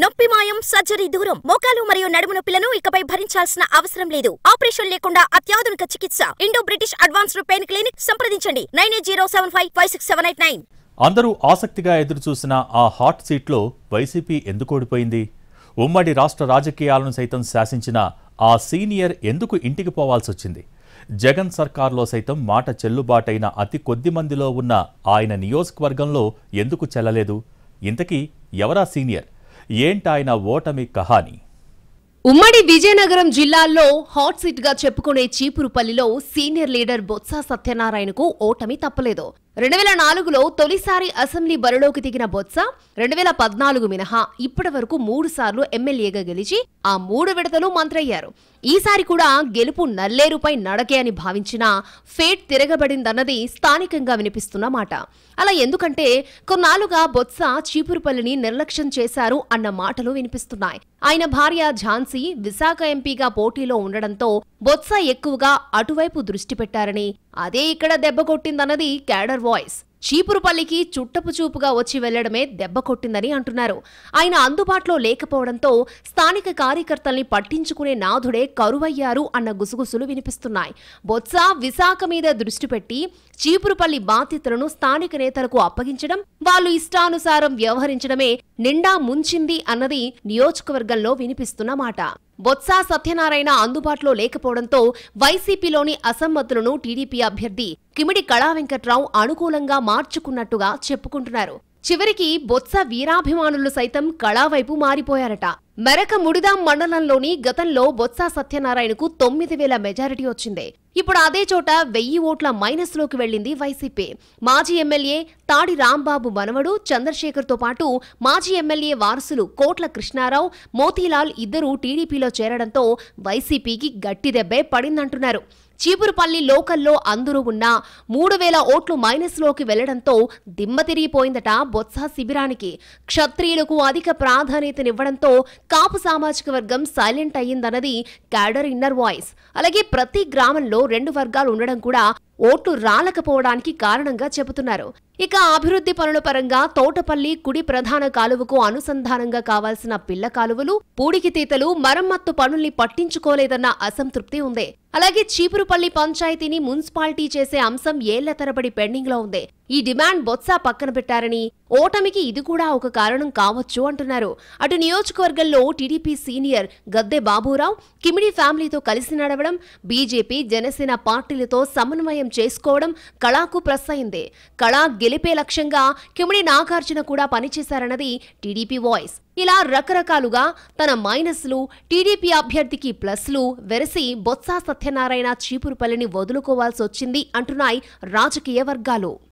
నొప్పి మాయం సర్జరీ దూరం మోకాలు మరియు నడుము నొప్పులను ఇకపై భరించాల్సిన అవసరం లేదు ఆపరేషన్ లేకుండా అత్యాధునిక చికిత్స Indo British advanced pain clinic సంప్రదించండి nine eight zero seven five five six seven eight nine అందరూ ఆసక్తిగా ఎదురుచూసిన ఆ హాట్ సీట్లో వైసీపీ ఎందుకు ఓడిపోయింది ఉమ్మడి రాష్ట్ర రాజకీయాలను సైతం శాసించిన ఆ సీనియర్ ఎందుకు ఇంటికి పోవాల్సి వచ్చింది జగన్ సర్కార్లో సైతం మాట చెల్లుబాటైన అతి కొద్ది మందిలో ఉన్న ఆయన నియోజకవర్గంలో ఎందుకు చెల్లలేదు ఇంతకీ ఎవరా సీనియర్ ఏంటాయన ఓటమి కహాని ఉమ్మడి విజయనగరం జిల్లాల్లో హాట్ సీట్ గా చెప్పుకునే చీపురుపల్లిలో సీనియర్ లీడర్ బొత్స సత్యనారాయణకు ఓటమి తప్పలేదు రెండు వేల నాలుగులో తొలిసారి అసెంబ్లీ బరిలోకి దిగిన బొత్స రెండు వేల పద్నాలుగు మినహా ఇప్పటి వరకు మూడు సార్లు ఎమ్మెల్యేగా గెలిచి ఆ మూడు విడతలు మంత్రయ్యారు ఈసారి కూడా గెలుపు నల్లేరుపై నడకే అని భావించిన ఫేట్ తిరగబడిందన్నది స్థానికంగా వినిపిస్తున్న మాట అలా ఎందుకంటే కొన్నాళ్లుగా బొత్స చీపురుపల్లిని నిర్లక్ష్యం చేశారు అన్న మాటలు వినిపిస్తున్నాయి ఆయన భార్య ఝాన్సీ విశాఖ ఎంపీగా పోటీలో ఉండడంతో బొత్స ఎక్కువగా అటువైపు దృష్టి పెట్టారని అదే ఇక్కడ దెబ్బ కొట్టిందన్నది క్యాడర్ వాయిస్ చీపురుపల్లికి చుట్టపు చూపుగా వచ్చి వెళ్లడమే దెబ్బ కొట్టిందని అంటున్నారు ఆయన అందుబాటులో లేకపోవడంతో స్థానిక కార్యకర్తల్ని పట్టించుకునే నాథుడే కరువయ్యారు అన్న గుసగుసులు వినిపిస్తున్నాయి బొత్స విశాఖ మీద దృష్టి పెట్టి చీపురుపల్లి బాధితులను స్థానిక నేతలకు అప్పగించడం వాళ్ళు ఇష్టానుసారం వ్యవహరించడమే నిండా ముంచింది అన్నది నియోజకవర్గంలో వినిపిస్తున్న మాట బొత్స సత్యనారాయణ అందుబాటులో లేకపోవడంతో వైసీపీలోని అసమ్మతులను టీడీపీ అభ్యర్థి కిమిడి కళా వెంకట్రావు అనుకూలంగా మార్చుకున్నట్టుగా చెప్పుకుంటున్నారు చివరికి బొత్స వీరాభిమానులు సైతం కళావైపు మారిపోయారట మెరక ముడిదాం మండలంలోని గతంలో బొత్స సత్యనారాయణకు తొమ్మిది వేల మెజారిటీ వచ్చింది ఇప్పుడు అదే చోట వెయ్యి ఓట్ల మైనస్లోకి వెళ్లింది వైసీపీ మాజీ ఎమ్మెల్యే తాడి రాంబాబు మనవడు చంద్రశేఖర్తో పాటు మాజీ ఎమ్మెల్యే వారసులు కోట్ల కృష్ణారావు మోతీలాల్ ఇద్దరూ టీడీపీలో చేరడంతో వైసీపీకి గట్టి దెబ్బే పడిందంటున్నారు చీపురుపల్లి లోకల్లో అందరూ ఉన్న మూడు వేల ఓట్లు మైనస్లోకి వెళ్లడంతో దిమ్మ తిరిగిపోయిందట బొత్స శిబిరానికి క్షత్రియులకు అధిక ప్రాధాన్యతనివ్వడంతో కాపు సామాజిక వర్గం సైలెంట్ అయ్యిందన్నది క్యాడర్ ఇన్నర్ వాయిస్ అలాగే ప్రతి గ్రామంలో రెండు వర్గాలు ఉండడం కూడా ఓట్లు రాలకపోవడానికి కారణంగా చెబుతున్నారు ఇక అభివృద్ధి పనుల పరంగా తోటపల్లి కుడి ప్రధాన కాలువకు అనుసంధానంగా కావాల్సిన పిల్ల కాలువలు పూడికి తీతలు మరమ్మత్తు పనుల్ని పట్టించుకోలేదన్న అసంతృప్తి ఉంది అలాగే చీపురుపల్లి పంచాయతీని మున్సిపాలిటీ చేసే అంశం ఏళ్ల తరబడి పెండింగ్లో ఉంది ఈ డిమాండ్ బొత్స పక్కన పెట్టారని ఓటమికి ఇది కూడా ఒక కారణం కావచ్చు అంటున్నారు అటు నియోజకవర్గంలో టీడీపీ సీనియర్ గద్దె బాబురావు కిమిడి ఫ్యామిలీతో కలిసి నడవడం బీజేపీ జనసేన పార్టీలతో సమన్వయం చేసుకోవడం కళాకు ప్రెస్ అయింది కళా గెలిపే లక్ష్యంగా కిమిడి నాగార్జున కూడా పనిచేశారన్నది టీడీపీ వాయిస్ ఇలా రకరకాలుగా తన మైనస్లు టీడీపీ అభ్యర్థికి ప్లస్లు వెరసి బొత్స సత్యనారాయణ చీపురుపల్లిని వదులుకోవాల్సి వచ్చింది అంటున్నాయి రాజకీయ వర్గాలు